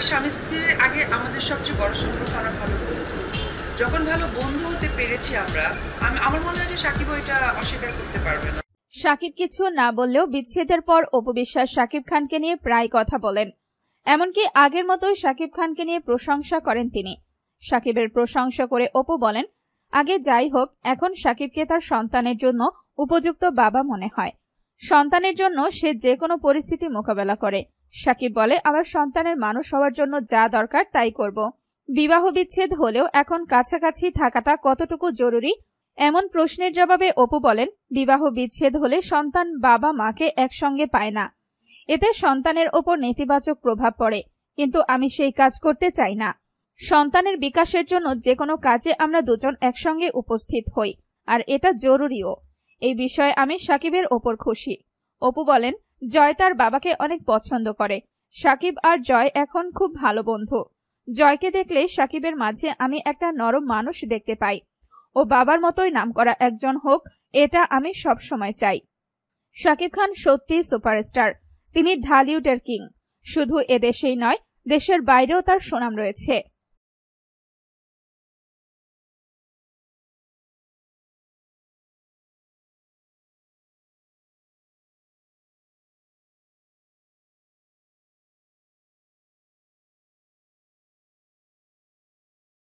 আমার স্বামী স্ত্রীর আগে আমাদের সবচেয়ে বড় সম্পর্ক তারা ভালো বন্ধু যখন ভালো বন্ধু হতে পেরেছি আমরা আমি আমার মনে হয় যে সাকিব এটা অস্বীকার করতে পারবে না সাকিব কিছু না বললেও বিচ্ছেদের পর উপবিশ্বাস সাকিব খানকে নিয়ে প্রায় কথা বলেন এমনকি আগের মতো সাকিব খানকে নিয়ে প্রশংসা করেন তিনি সাকিবের প্রশংসা করে অপু বলেন আগে যাই হোক এখন সাকিবকে তার সন্তানের জন্য উপযুক্ত বাবা মনে হয় সন্তানের জন্য সে যে কোনো পরিস্থিতি মোকাবেলা করে সাকিব বলে আমার সন্তানের মানুষ হওয়ার জন্য যা দরকার তাই করব বিবাহ বিচ্ছেদ হলেও এখন কাছাকাছি থাকাটা কতটুকু জরুরি এমন প্রশ্নের জবাবে অপু বলেন বিবাহ বিচ্ছেদ হলে সন্তান বাবা মাকে একসঙ্গে পায় না এতে সন্তানের ওপর নেতিবাচক প্রভাব পড়ে কিন্তু আমি সেই কাজ করতে চাই না সন্তানের বিকাশের জন্য যে কোনো কাজে আমরা দুজন একসঙ্গে উপস্থিত হই আর এটা জরুরিও এই বিষয়ে আমি সাকিবের ওপর খুশি অপু বলেন জয় তার বাবাকে অনেক পছন্দ করে সাকিব আর জয় এখন খুব ভালো বন্ধু জয়কে দেখলে সাকিবের মাঝে আমি একটা নরম মানুষ দেখতে পাই ও বাবার মতোই নাম করা একজন হোক এটা আমি সব সময় চাই শাকিব খান সত্যি সুপারস্টার তিনি ঢালিউডের কিং শুধু এদেশেই নয় দেশের বাইরেও তার সুনাম রয়েছে